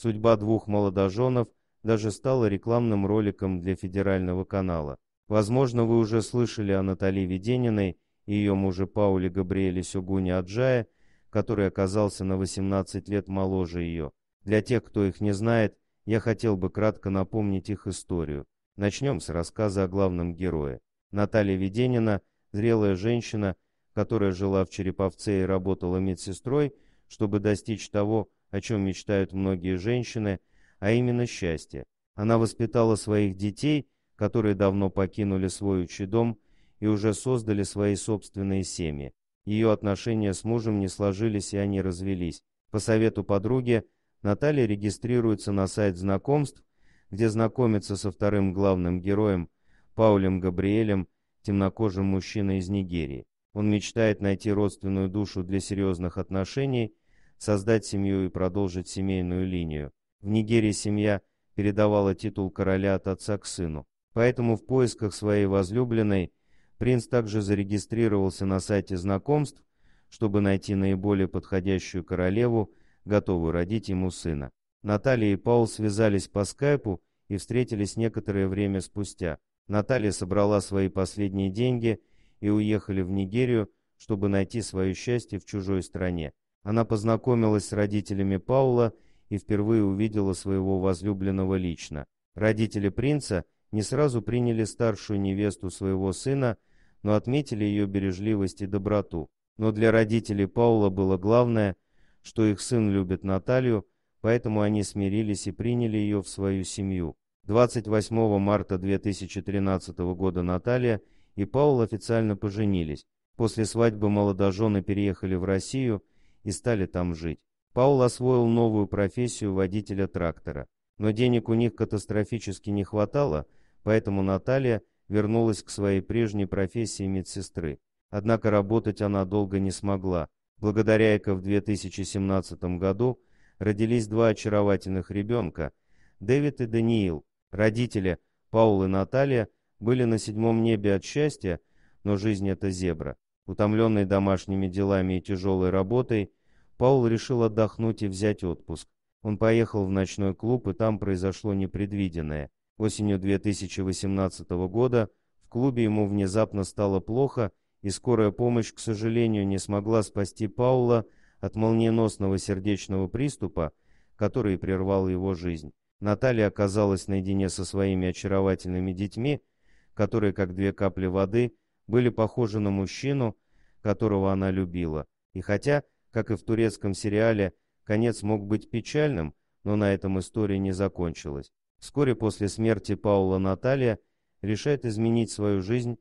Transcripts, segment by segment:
Судьба двух молодоженов даже стала рекламным роликом для федерального канала. Возможно, вы уже слышали о Натали Ведениной и ее муже Пауле Габриэле Сюгуне Аджае, который оказался на 18 лет моложе ее. Для тех, кто их не знает, я хотел бы кратко напомнить их историю. Начнем с рассказа о главном герое. Наталья Веденина, зрелая женщина, которая жила в Череповце и работала медсестрой, чтобы достичь того, о чем мечтают многие женщины, а именно счастье. Она воспитала своих детей, которые давно покинули свой учий дом и уже создали свои собственные семьи. Ее отношения с мужем не сложились, и они развелись. По совету подруги Наталья регистрируется на сайт знакомств, где знакомится со вторым главным героем Паулем Габриэлем, темнокожим мужчиной из Нигерии. Он мечтает найти родственную душу для серьезных отношений – создать семью и продолжить семейную линию. В Нигерии семья передавала титул короля от отца к сыну. Поэтому в поисках своей возлюбленной принц также зарегистрировался на сайте знакомств, чтобы найти наиболее подходящую королеву, готовую родить ему сына. Наталья и Паул связались по скайпу и встретились некоторое время спустя. Наталья собрала свои последние деньги и уехали в Нигерию, чтобы найти свое счастье в чужой стране. Она познакомилась с родителями Паула и впервые увидела своего возлюбленного лично. Родители принца не сразу приняли старшую невесту своего сына, но отметили ее бережливость и доброту. Но для родителей Паула было главное, что их сын любит Наталью, поэтому они смирились и приняли ее в свою семью. 28 марта 2013 года Наталья и Паул официально поженились. После свадьбы молодожены переехали в Россию – и стали там жить. Паул освоил новую профессию водителя трактора, но денег у них катастрофически не хватало, поэтому Наталья вернулась к своей прежней профессии медсестры. Однако работать она долго не смогла. Благодаря Эко в 2017 году родились два очаровательных ребенка – Дэвид и Даниил. Родители, Паул и Наталья, были на седьмом небе от счастья, но жизнь – это зебра. Утомленный домашними делами и тяжелой работой, Паул решил отдохнуть и взять отпуск. Он поехал в ночной клуб, и там произошло непредвиденное. Осенью 2018 года в клубе ему внезапно стало плохо, и скорая помощь, к сожалению, не смогла спасти Паула от молниеносного сердечного приступа, который прервал его жизнь. Наталья оказалась наедине со своими очаровательными детьми, которые, как две капли воды, были похожи на мужчину, которого она любила. И хотя, как и в турецком сериале, конец мог быть печальным, но на этом история не закончилась. Вскоре после смерти Паула Наталья решает изменить свою жизнь,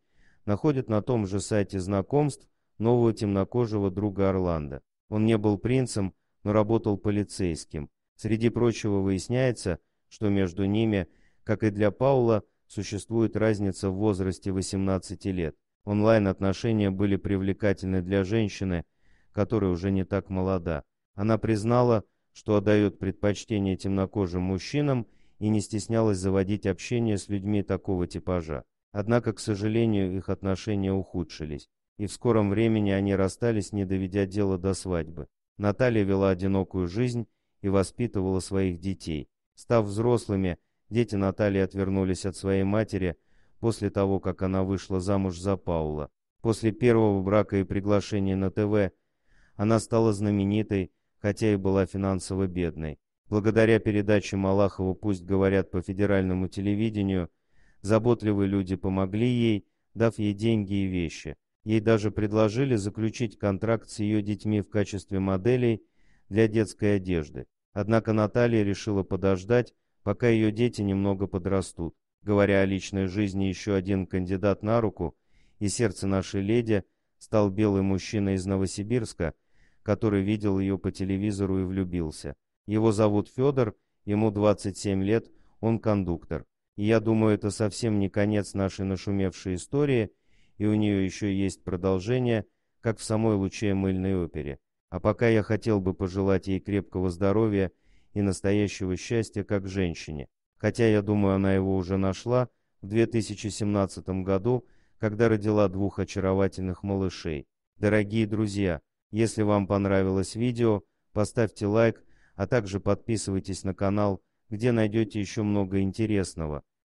находит на том же сайте знакомств нового темнокожего друга Орландо. Он не был принцем, но работал полицейским. Среди прочего выясняется, что между ними, как и для Паула, существует разница в возрасте 18 лет. Онлайн-отношения были привлекательны для женщины, которая уже не так молода. Она признала, что отдает предпочтение темнокожим мужчинам и не стеснялась заводить общение с людьми такого типажа. Однако, к сожалению, их отношения ухудшились, и в скором времени они расстались, не доведя дело до свадьбы. Наталья вела одинокую жизнь и воспитывала своих детей. Став взрослыми, дети Натальи отвернулись от своей матери – после того, как она вышла замуж за Паула. После первого брака и приглашения на ТВ она стала знаменитой, хотя и была финансово бедной. Благодаря передаче Малахова «Пусть говорят» по федеральному телевидению, заботливые люди помогли ей, дав ей деньги и вещи. Ей даже предложили заключить контракт с ее детьми в качестве моделей для детской одежды. Однако Наталья решила подождать, пока ее дети немного подрастут говоря о личной жизни, еще один кандидат на руку, и сердце нашей леди стал белый мужчина из Новосибирска, который видел ее по телевизору и влюбился. Его зовут Федор, ему 27 лет, он кондуктор. И я думаю, это совсем не конец нашей нашумевшей истории, и у нее еще есть продолжение, как в самой луче мыльной опере. А пока я хотел бы пожелать ей крепкого здоровья и настоящего счастья как женщине хотя, я думаю, она его уже нашла в 2017 году, когда родила двух очаровательных малышей. Дорогие друзья, если вам понравилось видео, поставьте лайк, а также подписывайтесь на канал, где найдете еще много интересного.